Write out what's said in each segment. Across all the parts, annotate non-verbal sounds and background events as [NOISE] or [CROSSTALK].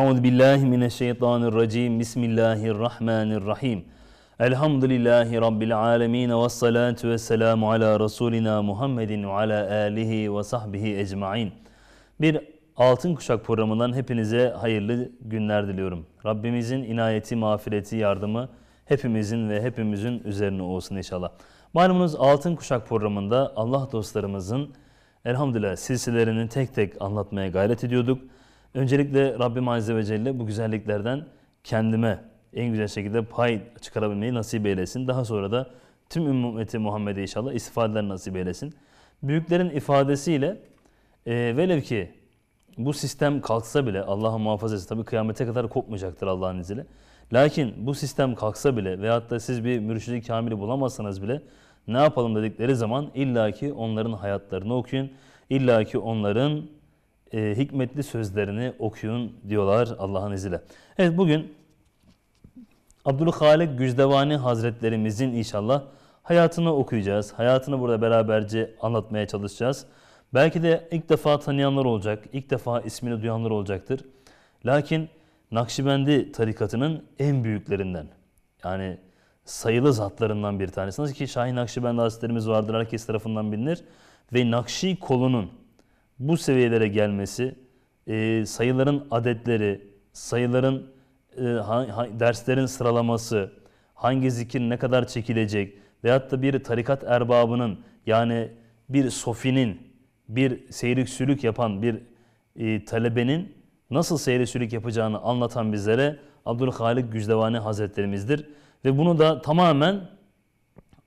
Euzu billahi mineşşeytanirracim. Bismillahirrahmanirrahim. Elhamdülillahi rabbil alamin ve salatu vesselamu ala rasulina Muhammedin ve ala alihi ve sahbihi ecmaîn. Bir Altın Kuşak programından hepinize hayırlı günler diliyorum. Rabbimizin inayeti, mağfireti, yardımı hepimizin ve hepimizin üzerine olsun inşallah. Malumunuz Altın Kuşak programında Allah dostlarımızın elhamdülillah silsilerini tek tek anlatmaya gayret ediyorduk. Öncelikle Rabbim Azze ve Celle bu güzelliklerden kendime en güzel şekilde pay çıkarabilmeyi nasip eylesin. Daha sonra da tüm ümmeti Muhammed'e inşallah istifadeler nasip eylesin. Büyüklerin ifadesiyle e, velev ki bu sistem kalksa bile Allah muhafaza etsin. Tabi kıyamete kadar kopmayacaktır Allah'ın izniyle. Lakin bu sistem kalksa bile veyahut da siz bir mürşidi kamili bulamazsanız bile ne yapalım dedikleri zaman illaki onların hayatlarını okuyun. illaki onların e, hikmetli sözlerini okuyun diyorlar Allah'ın izniyle. Evet bugün Abdülhalik Güzdevani Hazretlerimizin inşallah hayatını okuyacağız. Hayatını burada beraberce anlatmaya çalışacağız. Belki de ilk defa tanıyanlar olacak, ilk defa ismini duyanlar olacaktır. Lakin Nakşibendi tarikatının en büyüklerinden yani sayılı zatlarından bir tanesi. Nasıl ki Şahin Nakşibendi Hazretlerimiz vardır, herkes tarafından bilinir. Ve Nakşi kolunun bu seviyelere gelmesi, e, sayıların adetleri, sayıların e, ha, ha, derslerin sıralaması, hangi zikir ne kadar çekilecek veyahut da bir tarikat erbabının yani bir sofinin, bir seyrik sülük yapan bir e, talebenin nasıl seyri sülük yapacağını anlatan bizlere Abdülhalik Gücdevani Hazretlerimizdir. Ve bunu da tamamen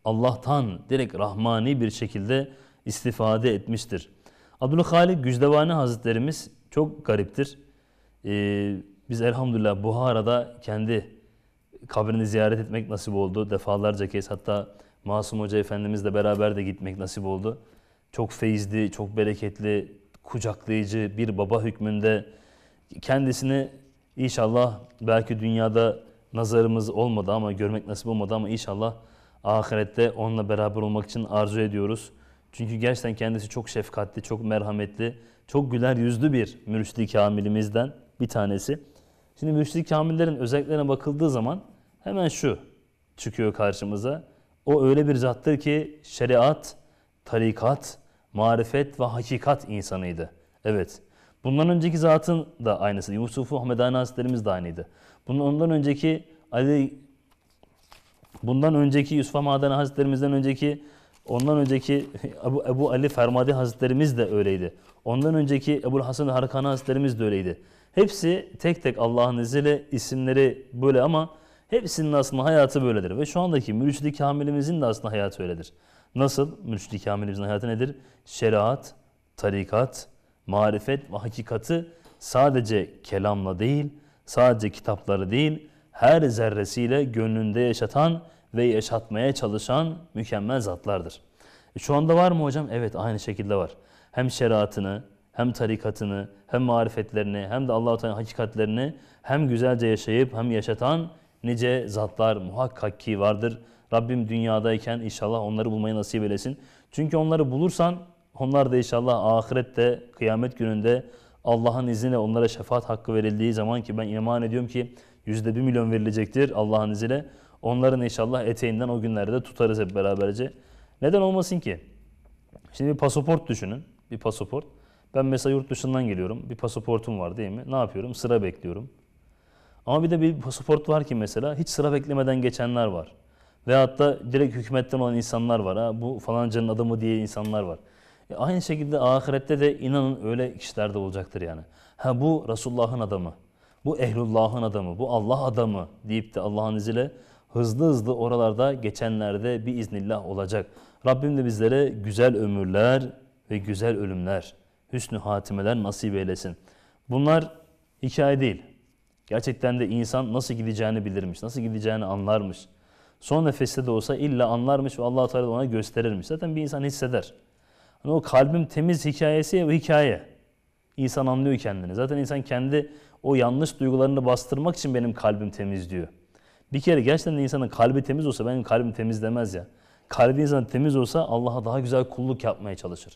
Allah'tan direkt rahmani bir şekilde istifade etmiştir. Abdülhalik Güzdevani Hazretlerimiz çok gariptir. Ee, biz elhamdülillah Buhara'da kendi kabrini ziyaret etmek nasip oldu. Defalarca kez hatta Masum Hoca Efendimizle beraber de gitmek nasip oldu. Çok feyizli, çok bereketli, kucaklayıcı bir baba hükmünde kendisini inşallah belki dünyada nazarımız olmadı ama görmek nasip olmadı ama inşallah ahirette onunla beraber olmak için arzu ediyoruz. Çünkü gerçekten kendisi çok şefkatli, çok merhametli, çok güler yüzlü bir mürşidi kamilimizden bir tanesi. Şimdi mürşidi kamillerin özelliklerine bakıldığı zaman hemen şu çıkıyor karşımıza. O öyle bir zattır ki şeriat, tarikat, marifet ve hakikat insanıydı. Evet. Bundan önceki zatın da aynısı. Yusufu, u Hamedani Hazretlerimiz de aynıydı. Bunun ondan önceki Ali bundan önceki Yusuf Hamedani Hazretlerimizden önceki Ondan önceki [LAUGHS] Ebu, Ebu Ali Fermadi Hazretlerimiz de öyleydi. Ondan önceki Ebu Hasan Harkani Hazretlerimiz de öyleydi. Hepsi tek tek Allah'ın izniyle isimleri böyle ama hepsinin aslında hayatı böyledir. Ve şu andaki mürşidi kamilimizin de aslında hayatı öyledir. Nasıl? Mürşidi kamilimizin hayatı nedir? Şeriat, tarikat, marifet ve hakikati sadece kelamla değil, sadece kitapları değil, her zerresiyle gönlünde yaşatan ve yaşatmaya çalışan mükemmel zatlardır. E şu anda var mı hocam? Evet aynı şekilde var. Hem şeriatını, hem tarikatını, hem marifetlerini, hem de Allah-u Teala'nın hakikatlerini hem güzelce yaşayıp hem yaşatan nice zatlar muhakkak ki vardır. Rabbim dünyadayken inşallah onları bulmayı nasip eylesin. Çünkü onları bulursan onlar da inşallah ahirette, kıyamet gününde Allah'ın izniyle onlara şefaat hakkı verildiği zaman ki ben iman ediyorum ki yüzde bir milyon verilecektir Allah'ın izniyle. Onların inşallah eteğinden o günlerde tutarız hep beraberce. Neden olmasın ki? Şimdi bir pasaport düşünün. Bir pasaport. Ben mesela yurt dışından geliyorum. Bir pasaportum var değil mi? Ne yapıyorum? Sıra bekliyorum. Ama bir de bir pasaport var ki mesela hiç sıra beklemeden geçenler var. Ve hatta direkt hükümetten olan insanlar var. Ha, bu falancanın adamı diye insanlar var. E aynı şekilde ahirette de inanın öyle kişiler de olacaktır yani. Ha bu Resulullah'ın adamı, bu Ehlullah'ın adamı, bu Allah adamı deyip de Allah'ın izniyle hızlı hızlı oralarda geçenlerde bir iznillah olacak. Rabbim de bizlere güzel ömürler ve güzel ölümler, hüsnü hatimeler nasip eylesin. Bunlar hikaye değil. Gerçekten de insan nasıl gideceğini bilirmiş, nasıl gideceğini anlarmış. Son nefeste de olsa illa anlarmış ve allah Teala ona gösterirmiş. Zaten bir insan hisseder. Hani o kalbim temiz hikayesi o hikaye. İnsan anlıyor kendini. Zaten insan kendi o yanlış duygularını bastırmak için benim kalbim temiz diyor. Bir kere gerçekten de insanın kalbi temiz olsa benim kalbim temizlemez ya. Kalbi insan temiz olsa Allah'a daha güzel kulluk yapmaya çalışır.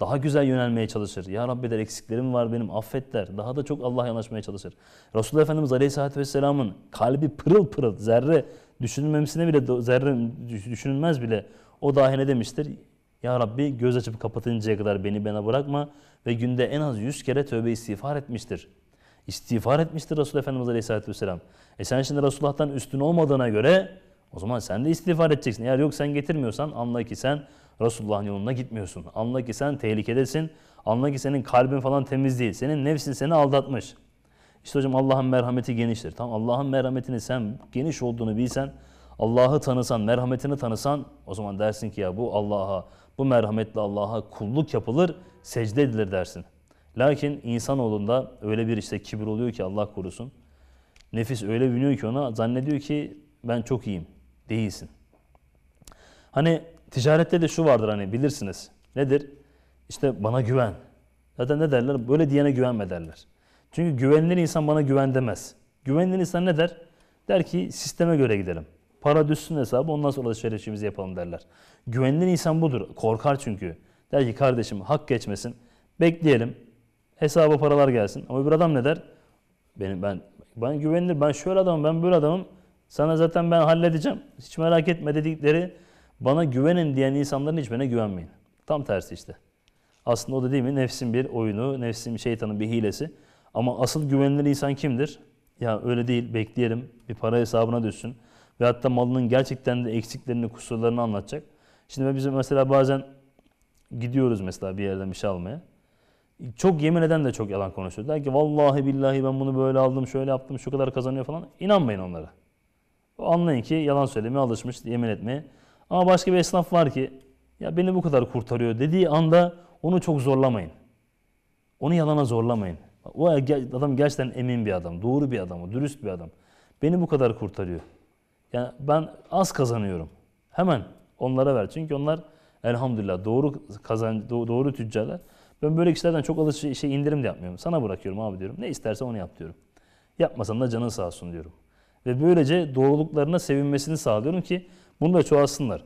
Daha güzel yönelmeye çalışır. Ya Rabbi der eksiklerim var benim affet Daha da çok Allah'a yanaşmaya çalışır. Resulullah Efendimiz Aleyhisselatü Vesselam'ın kalbi pırıl pırıl zerre düşünülmemesine bile zerre düşünülmez bile o dahi ne demiştir? Ya Rabbi göz açıp kapatıncaya kadar beni bana bırakma ve günde en az yüz kere tövbe istiğfar etmiştir. İstiğfar etmiştir Resul Efendimiz Aleyhisselatü Vesselam. E sen şimdi Resulullah'tan üstün olmadığına göre o zaman sen de istiğfar edeceksin. Eğer yok sen getirmiyorsan anla ki sen Resulullah'ın yoluna gitmiyorsun. Anla ki sen tehlikedesin. Anla ki senin kalbin falan temiz değil. Senin nefsin seni aldatmış. İşte hocam Allah'ın merhameti geniştir. Tam Allah'ın merhametini sen geniş olduğunu bilsen, Allah'ı tanısan, merhametini tanısan o zaman dersin ki ya bu Allah'a, bu merhametle Allah'a kulluk yapılır, secde edilir dersin. Lakin insanoğlunda öyle bir işte kibir oluyor ki Allah korusun. Nefis öyle biniyor ki ona zannediyor ki ben çok iyiyim. Değilsin. Hani ticarette de şu vardır hani bilirsiniz. Nedir? İşte bana güven. Zaten ne derler? Böyle diyene güvenme derler. Çünkü güvenilir insan bana güven demez. Güvenilir insan ne der? Der ki sisteme göre gidelim. Para düşsün hesabı ondan sonra alışverişimizi yapalım derler. Güvenilir insan budur. Korkar çünkü. Der ki kardeşim hak geçmesin. Bekleyelim. Hesaba paralar gelsin. Ama bir adam ne der? Benim ben ben güvenilir. Ben şöyle adamım, ben böyle adamım. Sana zaten ben halledeceğim. Hiç merak etme dedikleri bana güvenin diyen insanların hiçbirine güvenmeyin. Tam tersi işte. Aslında o da değil mi? Nefsin bir oyunu, nefsin şeytanın bir hilesi. Ama asıl güvenilir insan kimdir? Ya öyle değil, bekleyelim. Bir para hesabına düşsün. Ve hatta malının gerçekten de eksiklerini, kusurlarını anlatacak. Şimdi bizim mesela bazen gidiyoruz mesela bir yerden bir şey almaya çok yemin eden de çok yalan konuşuyor. Der ki vallahi billahi ben bunu böyle aldım, şöyle yaptım, şu kadar kazanıyor falan. İnanmayın onlara. Anlayın ki yalan söylemeye alışmış, yemin etmeye. Ama başka bir esnaf var ki ya beni bu kadar kurtarıyor dediği anda onu çok zorlamayın. Onu yalana zorlamayın. O adam gerçekten emin bir adam, doğru bir adam, dürüst bir adam. Beni bu kadar kurtarıyor. Yani ben az kazanıyorum. Hemen onlara ver. Çünkü onlar elhamdülillah doğru kazan doğru tüccarlar. Ben böyle kişilerden çok alışveriş şey indirim de yapmıyorum. Sana bırakıyorum abi diyorum. Ne isterse onu yap diyorum. Yapmasan da canın sağ olsun diyorum. Ve böylece doğruluklarına sevinmesini sağlıyorum ki bunu da çoğalsınlar.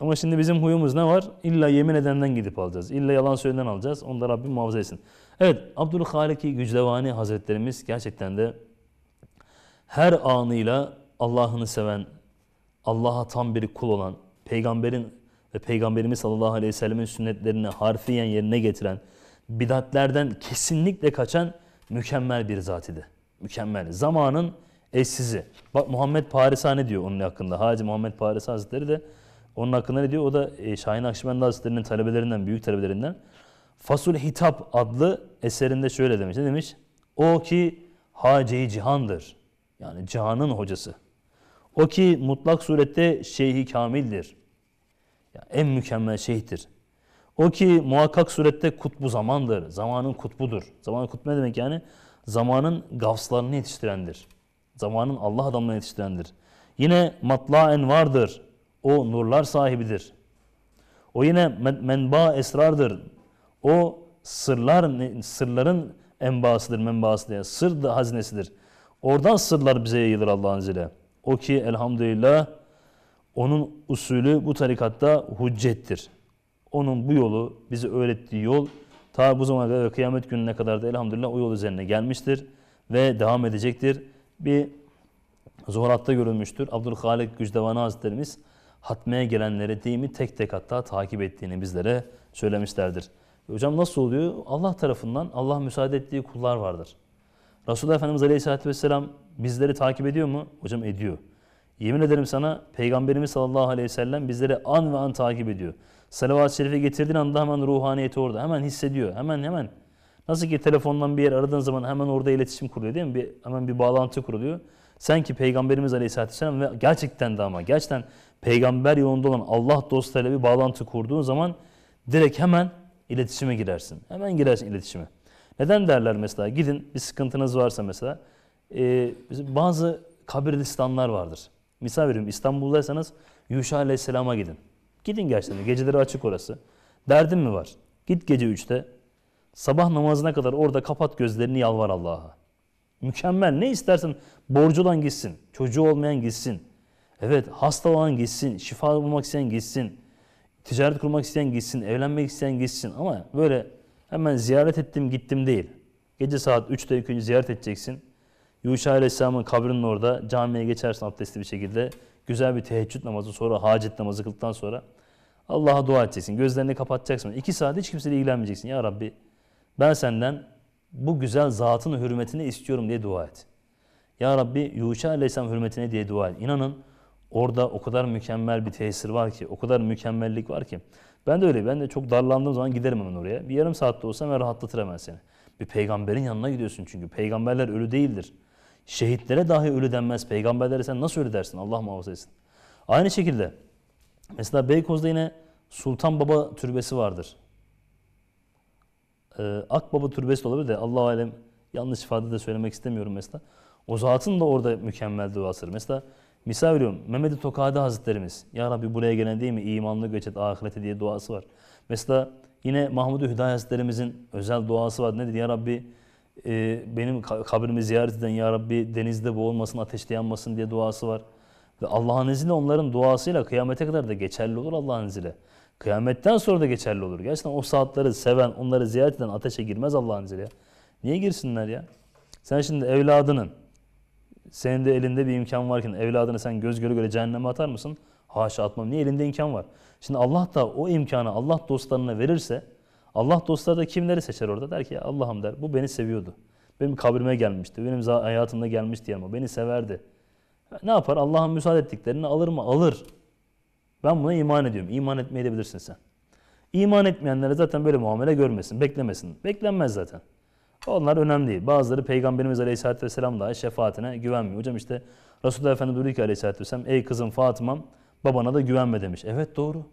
Ama şimdi bizim huyumuz ne var? İlla yemin edenden gidip alacağız. İlla yalan söylenen alacağız. Onu da Rabbim muhafaza etsin. Evet, Abdülhaliki Gücdevani Hazretlerimiz gerçekten de her anıyla Allah'ını seven, Allah'a tam bir kul olan, peygamberin ve Peygamberimiz sallallahu aleyhi ve sellemin sünnetlerini harfiyen yerine getiren, bidatlerden kesinlikle kaçan mükemmel bir zat idi. Mükemmel. Zamanın eşsizi. Bak Muhammed Parisa diyor onun hakkında? Hacı Muhammed Parisa Hazretleri de onun hakkında ne diyor? O da e, Şahin Akşibendi Hazretleri'nin talebelerinden, büyük talebelerinden. Fasul Hitap adlı eserinde şöyle demiş. Ne demiş? O ki Hacı Cihan'dır. Yani cihanın hocası. O ki mutlak surette Şeyhi Kamil'dir en mükemmel şeyhtir. O ki muhakkak surette kutbu zamandır. Zamanın kutbudur. Zamanın kutbu ne demek yani? Zamanın gavslarını yetiştirendir. Zamanın Allah adamlarını yetiştirendir. Yine matlaen vardır. O nurlar sahibidir. O yine menba esrardır. O sırlar sırların enbasıdır, menbası diye. Sır da hazinesidir. Oradan sırlar bize yayılır Allah'ın izniyle. O ki elhamdülillah onun usulü bu tarikatta hüccettir. Onun bu yolu, bize öğrettiği yol ta bu zamana kadar kıyamet gününe kadar da elhamdülillah o yol üzerine gelmiştir ve devam edecektir. Bir zuhuratta görülmüştür. Abdülhalik Gücdevani Hazretlerimiz hatmeye gelenleri değil mi tek tek hatta takip ettiğini bizlere söylemişlerdir. Hocam nasıl oluyor? Allah tarafından Allah müsaade ettiği kullar vardır. Resulullah Efendimiz Aleyhisselatü Vesselam bizleri takip ediyor mu? Hocam ediyor. Yemin ederim sana Peygamberimiz sallallahu aleyhi ve sellem bizleri an ve an takip ediyor. Salavat-ı şerife getirdiğin anda hemen ruhaniyeti orada. Hemen hissediyor. Hemen hemen. Nasıl ki telefondan bir yer aradığın zaman hemen orada iletişim kuruluyor değil mi? Bir, hemen bir bağlantı kuruluyor. Sen ki Peygamberimiz Aleyhisselatü Vesselam ve gerçekten de ama gerçekten peygamber yolunda olan Allah dostlarıyla bir bağlantı kurduğun zaman direkt hemen iletişime girersin. Hemen girersin iletişime. Neden derler mesela gidin bir sıkıntınız varsa mesela e, bazı kabirlistanlar vardır. Misal veriyorum İstanbul'daysanız Yuşa Aleyhisselam'a gidin. Gidin gerçekten. Geceleri açık orası. Derdin mi var? Git gece 3'te. Sabah namazına kadar orada kapat gözlerini yalvar Allah'a. Mükemmel. Ne istersen borcu olan gitsin. Çocuğu olmayan gitsin. Evet hasta olan gitsin. Şifa bulmak isteyen gitsin. Ticaret kurmak isteyen gitsin. Evlenmek isteyen gitsin. Ama böyle hemen ziyaret ettim gittim değil. Gece saat 3'te 2. ziyaret edeceksin. Yuşa Aleyhisselam'ın kabrinin orada camiye geçersin abdestli bir şekilde. Güzel bir teheccüd namazı sonra hacet namazı kıldıktan sonra Allah'a dua edeceksin. Gözlerini kapatacaksın. İki saat hiç kimseyle ilgilenmeyeceksin. Ya Rabbi ben senden bu güzel zatın hürmetini istiyorum diye dua et. Ya Rabbi Yuşa Aleyhisselam hürmetine diye dua et. İnanın orada o kadar mükemmel bir tesir var ki, o kadar mükemmellik var ki. Ben de öyle, ben de çok darlandığım zaman giderim hemen oraya. Bir yarım saatte olsa ben rahatlatır hemen seni. Bir peygamberin yanına gidiyorsun çünkü. Peygamberler ölü değildir. Şehitlere dahi ölü denmez. Peygamberlere sen nasıl ölü dersin? Allah muhafaza etsin. Aynı şekilde mesela Beykoz'da yine Sultan Baba Türbesi vardır. Ee, Akbaba Türbesi de olabilir de Allah alem yanlış ifade de söylemek istemiyorum mesela. O zatın da orada mükemmel duasıdır. Mesela misal veriyorum Mehmet-i Tokadi Hazretlerimiz Ya Rabbi buraya gelen değil mi imanlı göç et ahirete diye duası var. Mesela yine Mahmud-i Hüdayi Hazretlerimizin özel duası var. Ne dedi? Ya Rabbi e, benim kabrimi ziyaret eden Ya Rabbi denizde boğulmasın, ateşte yanmasın diye duası var. Ve Allah'ın izniyle onların duasıyla kıyamete kadar da geçerli olur Allah'ın izniyle. Kıyametten sonra da geçerli olur. Gerçekten o saatleri seven, onları ziyaret eden ateşe girmez Allah'ın izniyle. Niye girsinler ya? Sen şimdi evladının, senin de elinde bir imkan varken evladını sen göz göre göre cehenneme atar mısın? Haşa atmam. Niye elinde imkan var? Şimdi Allah da o imkanı Allah dostlarına verirse Allah dostları da kimleri seçer orada? Der ki Allah'ım der bu beni seviyordu. Benim kabrime gelmişti. Benim hayatımda gelmiş gelmişti ama beni severdi. Ne yapar? Allah'ın müsaade ettiklerini alır mı? Alır. Ben buna iman ediyorum. İman etmeyebilirsin sen. İman etmeyenlere zaten böyle muamele görmesin, beklemesin. Beklenmez zaten. Onlar önemli değil. Bazıları Peygamberimiz Aleyhisselatü Vesselam dahi şefaatine güvenmiyor. Hocam işte Resulullah Efendimiz buyuruyor ki Aleyhisselatü Vesselam ey kızım Fatıma'm babana da güvenme demiş. Evet doğru.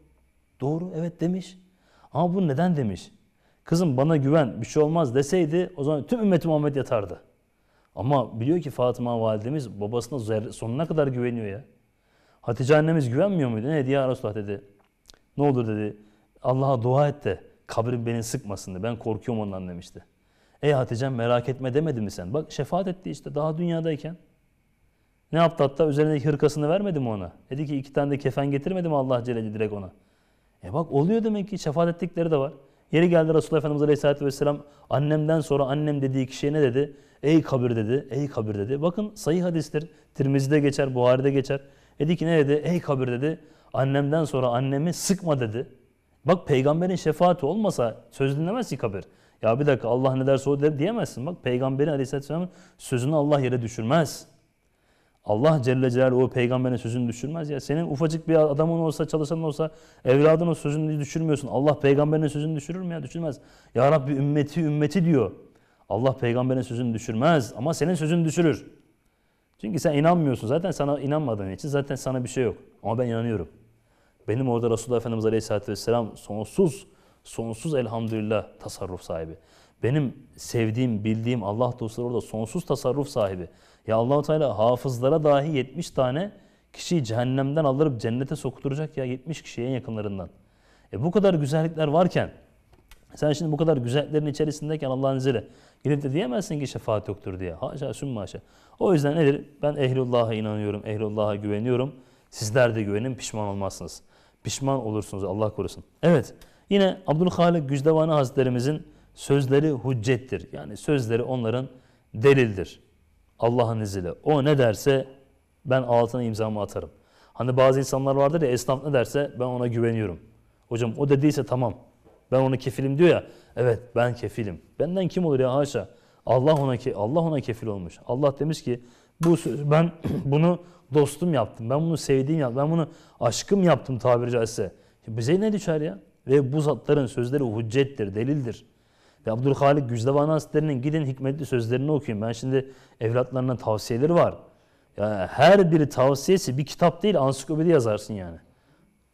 Doğru evet demiş. Ama bu neden demiş? kızım bana güven bir şey olmaz deseydi o zaman tüm ümmeti Muhammed yatardı. Ama biliyor ki Fatıma validemiz babasına sonuna kadar güveniyor ya. Hatice annemiz güvenmiyor muydu? Ne diye ya Resulullah dedi. Ne olur dedi. Allah'a dua et de kabrim beni sıkmasın dedi. Ben korkuyorum ondan demişti. Ey Hatice'm merak etme demedi mi sen? Bak şefaat etti işte daha dünyadayken. Ne yaptı hatta? Üzerindeki hırkasını vermedi mi ona? Dedi ki iki tane de kefen getirmedi mi Allah Celle direkt ona? E bak oluyor demek ki şefaat ettikleri de var. Yeri geldi Resulullah Efendimiz Aleyhisselatü Vesselam annemden sonra annem dediği kişiye ne dedi? Ey kabir dedi, ey kabir dedi. Bakın sayı hadistir. Tirmizi'de geçer, Buhari'de geçer. Dedi ki ne dedi? Ey kabir dedi. Annemden sonra annemi sıkma dedi. Bak peygamberin şefaati olmasa söz dinlemez ki kabir. Ya bir dakika Allah ne derse o diyemezsin. Bak peygamberin aleyhisselatü vesselamın sözünü Allah yere düşürmez. Allah Celle Celaluhu o peygamberin sözünü düşürmez ya. Senin ufacık bir adamın olsa, çalışan olsa evladın o sözünü düşürmüyorsun. Allah peygamberin sözünü düşürür mü ya? Düşürmez. Ya Rabbi ümmeti ümmeti diyor. Allah peygamberin sözünü düşürmez ama senin sözünü düşürür. Çünkü sen inanmıyorsun. Zaten sana inanmadığın için zaten sana bir şey yok. Ama ben inanıyorum. Benim orada Resulullah Efendimiz Aleyhisselatü Vesselam sonsuz, sonsuz elhamdülillah tasarruf sahibi. Benim sevdiğim, bildiğim Allah dostları orada sonsuz tasarruf sahibi. Ya Allahu Teala hafızlara dahi 70 tane kişiyi cehennemden alırıp cennete sokuturacak ya 70 kişiye yakınlarından. E bu kadar güzellikler varken sen şimdi bu kadar güzelliklerin içerisindeyken Allah'ın izniyle gidip de diyemezsin ki şefaat yoktur diye. Haşa sümme haşa. O yüzden nedir? Ben ehlullah'a inanıyorum, ehlullah'a güveniyorum. Sizler de güvenin pişman olmazsınız. Pişman olursunuz Allah korusun. Evet yine Abdülhalik Gücdevani Hazretlerimizin Sözleri hüccettir. Yani sözleri onların delildir. Allah'ın izniyle. O ne derse ben altına imzamı atarım. Hani bazı insanlar vardır ya esnaf ne derse ben ona güveniyorum. Hocam o dediyse tamam. Ben ona kefilim diyor ya. Evet ben kefilim. Benden kim olur ya haşa. Allah ona ki Allah ona kefil olmuş. Allah demiş ki bu söz, ben [CLEARS THROAT] bunu dostum yaptım. Ben bunu sevdiğim yaptım. Ben bunu aşkım yaptım tabiri caizse. Bize ne düşer ya? Ve bu zatların sözleri hüccettir, delildir. Ve Abdülhalik Güzdevani Hazretleri'nin gidin hikmetli sözlerini okuyun. Ben şimdi evlatlarına tavsiyeleri var. Yani her biri tavsiyesi bir kitap değil ansiklopedi yazarsın yani.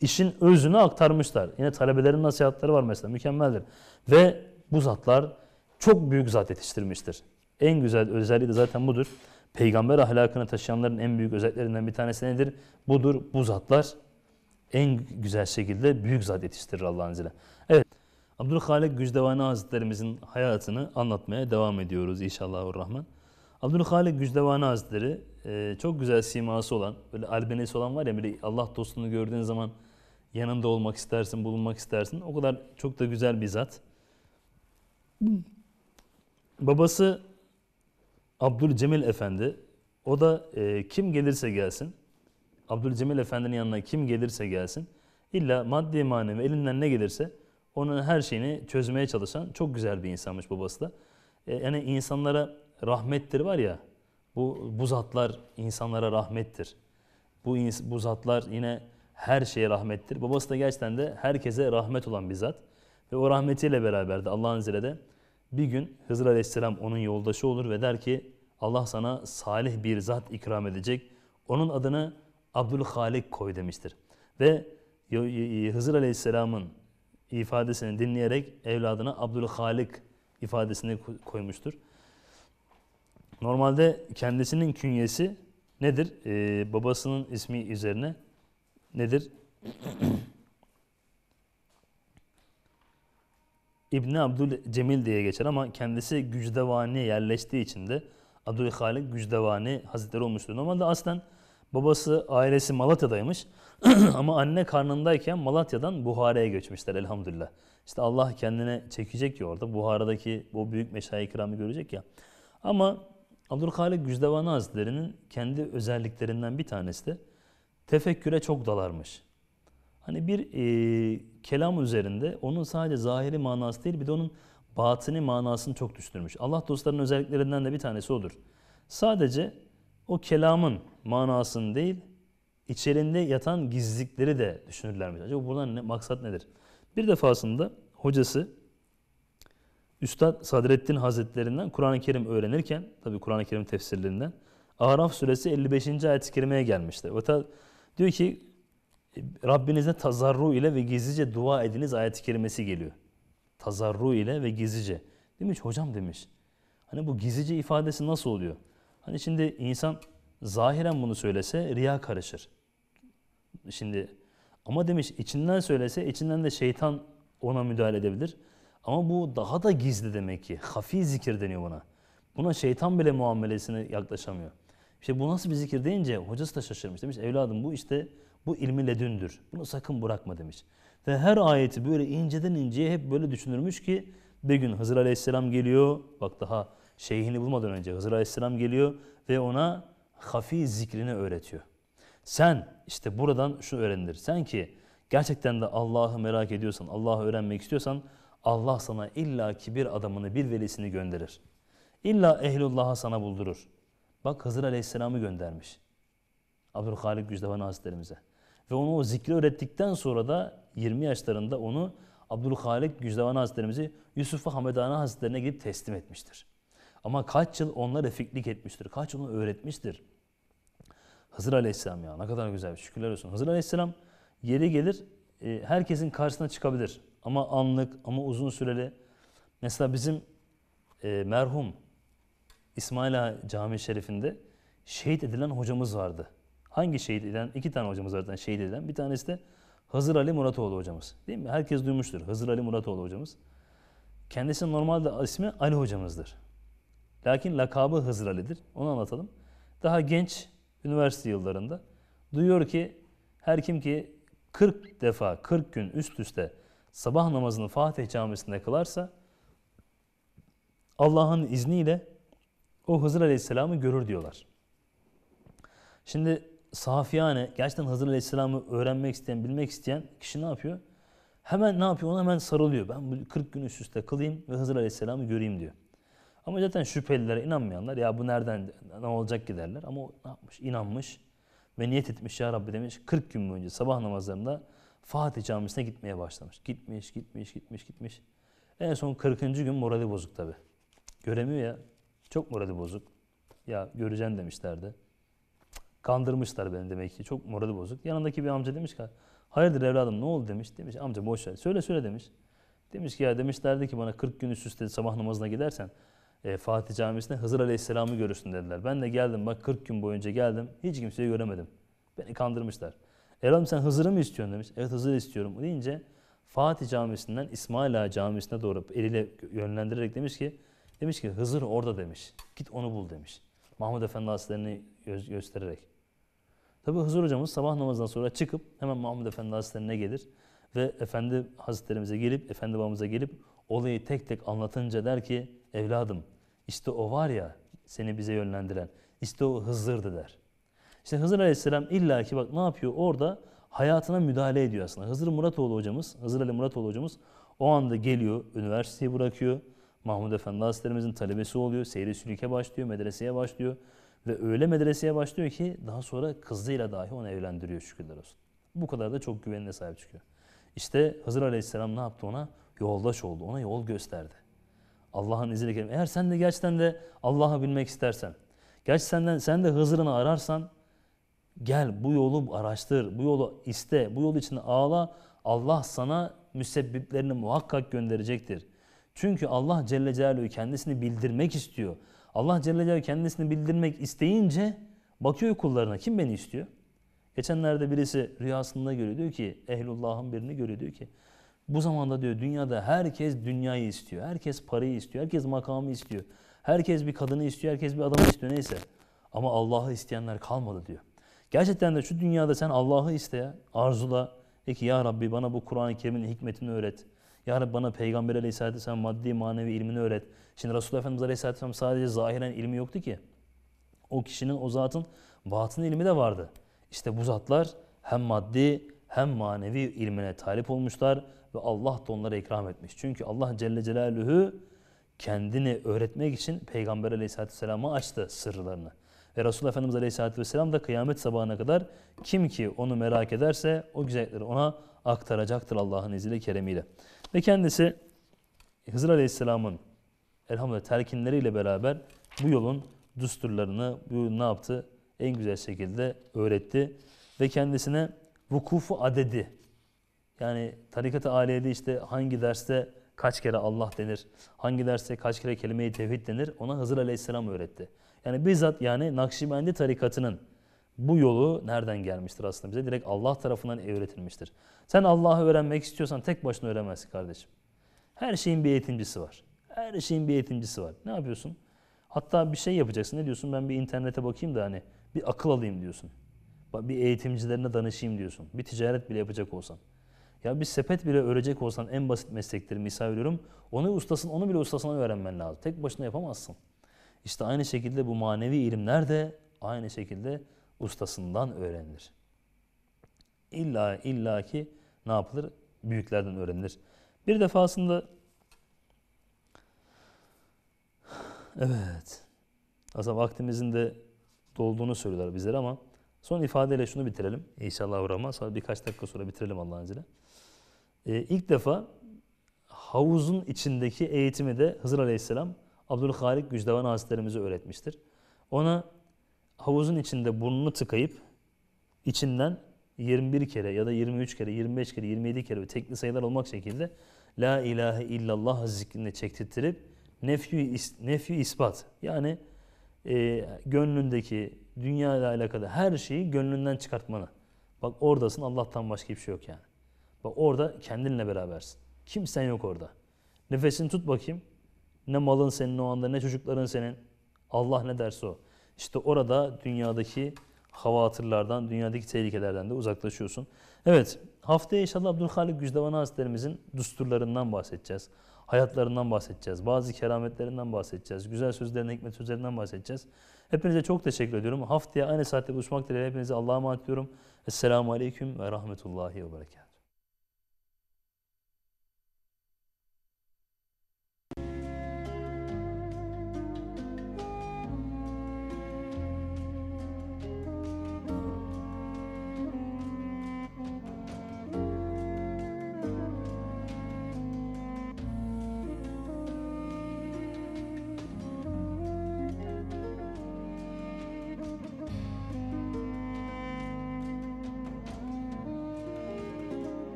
İşin özünü aktarmışlar. Yine talebelerin nasihatleri var mesela mükemmeldir. Ve bu zatlar çok büyük zat yetiştirmiştir. En güzel özelliği de zaten budur. Peygamber ahlakını taşıyanların en büyük özelliklerinden bir tanesi nedir? Budur. Bu zatlar en güzel şekilde büyük zat yetiştirir Allah'ın izniyle. Abdülhalik Güzdevani Hazretlerimizin hayatını anlatmaya devam ediyoruz inşallah rahman. Abdülhalik Güzdevani Hazretleri e, çok güzel siması olan, böyle albenesi olan var ya böyle Allah dostunu gördüğün zaman yanında olmak istersin, bulunmak istersin. O kadar çok da güzel bir zat. Babası Abdülcemil Efendi, o da e, kim gelirse gelsin, Abdülcemil Efendi'nin yanına kim gelirse gelsin, illa maddi manevi elinden ne gelirse onun her şeyini çözmeye çalışan çok güzel bir insanmış babası da. E, yani insanlara rahmettir var ya, bu, bu zatlar insanlara rahmettir. Bu, bu zatlar yine her şeye rahmettir. Babası da gerçekten de herkese rahmet olan bir zat. Ve o rahmetiyle beraber de Allah'ın de bir gün Hızır Aleyhisselam onun yoldaşı olur ve der ki Allah sana salih bir zat ikram edecek. Onun adını Abdülhalik koy demiştir. Ve Hızır Aleyhisselam'ın ifadesini dinleyerek evladına Abdülhalik ifadesini koymuştur. Normalde kendisinin künyesi nedir? Ee, babasının ismi üzerine nedir? [CLEARS THROAT] İbni Abdül Cemil diye geçer ama kendisi Gücdevani'ye yerleştiği için de Abdülhalik Gücdevani Hazretleri olmuştur. Normalde aslen Babası, ailesi Malatya'daymış [CLEARS THROAT] ama anne karnındayken Malatya'dan Buhara'ya göçmüşler elhamdülillah. İşte Allah kendine çekecek ya orada. Buhara'daki o büyük meşayi kiramı görecek ya. Ama Abdülhalik Güzdevan Hazretleri'nin kendi özelliklerinden bir tanesi de tefekküre çok dalarmış. Hani bir e, kelam üzerinde onun sadece zahiri manası değil bir de onun batini manasını çok düşünürmüş. Allah dostlarının özelliklerinden de bir tanesi odur. Sadece o kelamın manasını değil, içerinde yatan gizlilikleri de düşünürler mi Acaba buradan ne, maksat nedir? Bir defasında hocası Üstad Sadreddin Hazretlerinden Kur'an-ı Kerim öğrenirken, tabi Kur'an-ı Kerim tefsirlerinden, Araf suresi 55. ayet-i kerimeye gelmişti. Ve diyor ki Rabbinize tazarru ile ve gizlice dua ediniz ayet-i kerimesi geliyor. Tazarru ile ve gizlice. Demiş hocam demiş. Hani bu gizlice ifadesi nasıl oluyor? Hani şimdi insan zahiren bunu söylese riya karışır. Şimdi ama demiş içinden söylese içinden de şeytan ona müdahale edebilir. Ama bu daha da gizli demek ki. Hafi zikir deniyor buna. Buna şeytan bile muamelesine yaklaşamıyor. İşte bu nasıl bir zikir deyince hocası da şaşırmış. Demiş evladım bu işte bu ilmi ledündür. Bunu sakın bırakma demiş. Ve her ayeti böyle inceden inceye hep böyle düşünürmüş ki bir gün Hızır Aleyhisselam geliyor. Bak daha Şeyhini bulmadan önce Hızır Aleyhisselam geliyor ve ona hafi zikrini öğretiyor. Sen işte buradan şu öğrenilir. Sen ki gerçekten de Allah'ı merak ediyorsan, Allah'ı öğrenmek istiyorsan Allah sana illa ki bir adamını, bir velisini gönderir. İlla ehlullah'a sana buldurur. Bak Hızır Aleyhisselam'ı göndermiş. Abdülhalik Güzdevan Hazretlerimize. Ve onu o zikri öğrettikten sonra da 20 yaşlarında onu Abdülhalik Güzdevan Hazretlerimizi Yusuf-u Hamedana Hazretlerine gidip teslim etmiştir. Ama kaç yıl onlara fiklik etmiştir, kaç yıl onu öğretmiştir. Hızır Aleyhisselam ya ne kadar güzel, şey, şükürler olsun. Hızır Aleyhisselam yeri gelir e, herkesin karşısına çıkabilir. Ama anlık, ama uzun süreli. Mesela bizim e, merhum İsmaila Ağa Camii Şerifinde şehit edilen hocamız vardı. Hangi şehit edilen? İki tane hocamız vardı şehit edilen. Bir tanesi de Hazır Ali Muratoğlu hocamız. Değil mi? Herkes duymuştur. Hazır Ali Muratoğlu hocamız. Kendisi normalde ismi Ali hocamızdır. Lakin lakabı Hızır Ali'dir. Onu anlatalım. Daha genç üniversite yıllarında duyuyor ki her kim ki 40 defa 40 gün üst üste sabah namazını Fatih Camisi'nde kılarsa Allah'ın izniyle o Hızır Aleyhisselam'ı görür diyorlar. Şimdi safiyane gerçekten Hazır Aleyhisselam'ı öğrenmek isteyen, bilmek isteyen kişi ne yapıyor? Hemen ne yapıyor? Ona hemen sarılıyor. Ben 40 gün üst üste kılayım ve Hazır Aleyhisselam'ı göreyim diyor. Ama zaten şüphelilere inanmayanlar ya bu nereden ne olacak giderler. Ama o ne yapmış? İnanmış ve niyet etmiş ya Rabbi demiş 40 gün boyunca sabah namazlarında Fatih Camisi'ne gitmeye başlamış. Gitmiş, gitmiş, gitmiş, gitmiş. En son 40. gün morali bozuk tabi. Göremiyor ya. Çok morali bozuk. Ya göreceğim demişlerdi. Kandırmışlar beni demek ki. Çok morali bozuk. Yanındaki bir amca demiş ki hayırdır evladım ne oldu demiş. Demiş amca boş ver. Söyle söyle demiş. Demiş ki ya demişlerdi ki bana 40 gün üst üste sabah namazına gidersen e, Fatih Camisi'nde Hızır Aleyhisselam'ı görürsün dediler. Ben de geldim bak 40 gün boyunca geldim hiç kimseyi göremedim. Beni kandırmışlar. Evladım sen Hızır'ı mı istiyorsun demiş. Evet Hızır istiyorum deyince Fatih Camisi'nden İsmail Ağa Camisi'ne doğru eliyle yönlendirerek demiş ki demiş ki Hızır orada demiş. Git onu bul demiş. Mahmud Efendi Hazretleri'ni göz göstererek. Tabi Hızır hocamız sabah namazından sonra çıkıp hemen Mahmud Efendi Hazretleri'ne gelir ve Efendi Hazretlerimize gelip Efendi babamıza gelip olayı tek tek anlatınca der ki evladım işte o var ya seni bize yönlendiren. İşte o Hızır'dı der. İşte Hızır Aleyhisselam illaki bak ne yapıyor orada hayatına müdahale ediyor aslında. Hızır Muratoğlu hocamız, Hızır Ali Muratoğlu hocamız o anda geliyor, üniversiteyi bırakıyor. Mahmud Efendi Hazretlerimizin talebesi oluyor. Seyri sülüke başlıyor, medreseye başlıyor. Ve öyle medreseye başlıyor ki daha sonra kızıyla dahi onu evlendiriyor şükürler olsun. Bu kadar da çok güvenine sahip çıkıyor. İşte Hızır Aleyhisselam ne yaptı ona? Yoldaş oldu, ona yol gösterdi. Allah'ın izniyle kerim. Eğer sen de gerçekten de Allah'ı bilmek istersen, gerçi senden sen de Hızır'ını ararsan gel bu yolu araştır, bu yolu iste, bu yol için ağla. Allah sana müsebbiplerini muhakkak gönderecektir. Çünkü Allah Celle Celaluhu kendisini bildirmek istiyor. Allah Celle Celaluhu kendisini bildirmek isteyince bakıyor kullarına kim beni istiyor? Geçenlerde birisi rüyasında görüyor diyor ki ehlullahın birini görüyor diyor ki bu zamanda diyor dünyada herkes dünyayı istiyor. Herkes parayı istiyor. Herkes makamı istiyor. Herkes bir kadını istiyor. Herkes bir adamı istiyor. Neyse. Ama Allah'ı isteyenler kalmadı diyor. Gerçekten de şu dünyada sen Allah'ı iste, arzula. De ki ya Rabbi bana bu Kur'an-ı Kerim'in hikmetini öğret. Ya Rabbi bana Peygamber Aleyhisselatü Vesselam maddi manevi ilmini öğret. Şimdi Resulullah Efendimiz Aleyhisselatü Vesselam sadece zahiren ilmi yoktu ki. O kişinin, o zatın batın ilmi de vardı. İşte bu zatlar hem maddi hem manevi ilmine talip olmuşlar ve Allah da onlara ikram etmiş. Çünkü Allah Celle Celaluhu kendini öğretmek için Peygamber Aleyhisselatü Vesselam'a açtı sırlarını. Ve Resulullah Efendimiz Aleyhisselatü Vesselam da kıyamet sabahına kadar kim ki onu merak ederse o güzellikleri ona aktaracaktır Allah'ın izniyle keremiyle. Ve kendisi Hızır Aleyhisselam'ın elhamdülillah terkinleriyle beraber bu yolun düsturlarını bu yolun ne yaptı? En güzel şekilde öğretti ve kendisine vukufu adedi yani tarikat-ı aliyede işte hangi derste kaç kere Allah denir, hangi derste kaç kere kelime-i tevhid denir ona Hızır Aleyhisselam öğretti. Yani bizzat yani Nakşibendi tarikatının bu yolu nereden gelmiştir aslında bize? Direkt Allah tarafından öğretilmiştir. Sen Allah'ı öğrenmek istiyorsan tek başına öğrenemezsin kardeşim. Her şeyin bir eğitimcisi var. Her şeyin bir eğitimcisi var. Ne yapıyorsun? Hatta bir şey yapacaksın. Ne diyorsun? Ben bir internete bakayım da hani bir akıl alayım diyorsun. Bir eğitimcilerine danışayım diyorsun. Bir ticaret bile yapacak olsan. Ya bir sepet bile örecek olsan en basit meslekleri misal veriyorum. Onu ustasın, onu bile ustasına öğrenmen lazım. Tek başına yapamazsın. İşte aynı şekilde bu manevi ilimler de aynı şekilde ustasından öğrenilir. İlla illa ki ne yapılır? Büyüklerden öğrenilir. Bir defasında evet aslında vaktimizin de dolduğunu söylüyorlar bizlere ama son ifadeyle şunu bitirelim. İnşallah uğrama. Sonra birkaç dakika sonra bitirelim Allah'ın izniyle e, ilk defa havuzun içindeki eğitimi de Hızır Aleyhisselam Abdülhalik Gücdevan Hazretlerimize öğretmiştir. Ona havuzun içinde burnunu tıkayıp içinden 21 kere ya da 23 kere, 25 kere, 27 kere ve tekli sayılar olmak şekilde La ilahe illallah zikrini çektirttirip nefyü, nefyü ispat yani e, gönlündeki dünya ile alakalı her şeyi gönlünden çıkartmanı. Bak oradasın Allah'tan başka bir şey yok yani. Bak orada kendinle berabersin. Kimsen yok orada. Nefesini tut bakayım. Ne malın senin o anda ne çocukların senin. Allah ne derse o. İşte orada dünyadaki havatırlardan, dünyadaki tehlikelerden de uzaklaşıyorsun. Evet, haftaya inşallah Abdülhalik Güzdevani Hazretlerimizin düsturlarından bahsedeceğiz. Hayatlarından bahsedeceğiz. Bazı kerametlerinden bahsedeceğiz. Güzel sözlerine, hikmet sözlerinden bahsedeceğiz. Hepinize çok teşekkür ediyorum. Haftaya aynı saatte buluşmak dileğiyle hepinize Allah'a emanet ediyorum. Esselamu Aleyküm ve Rahmetullahi ve Berekatuhu.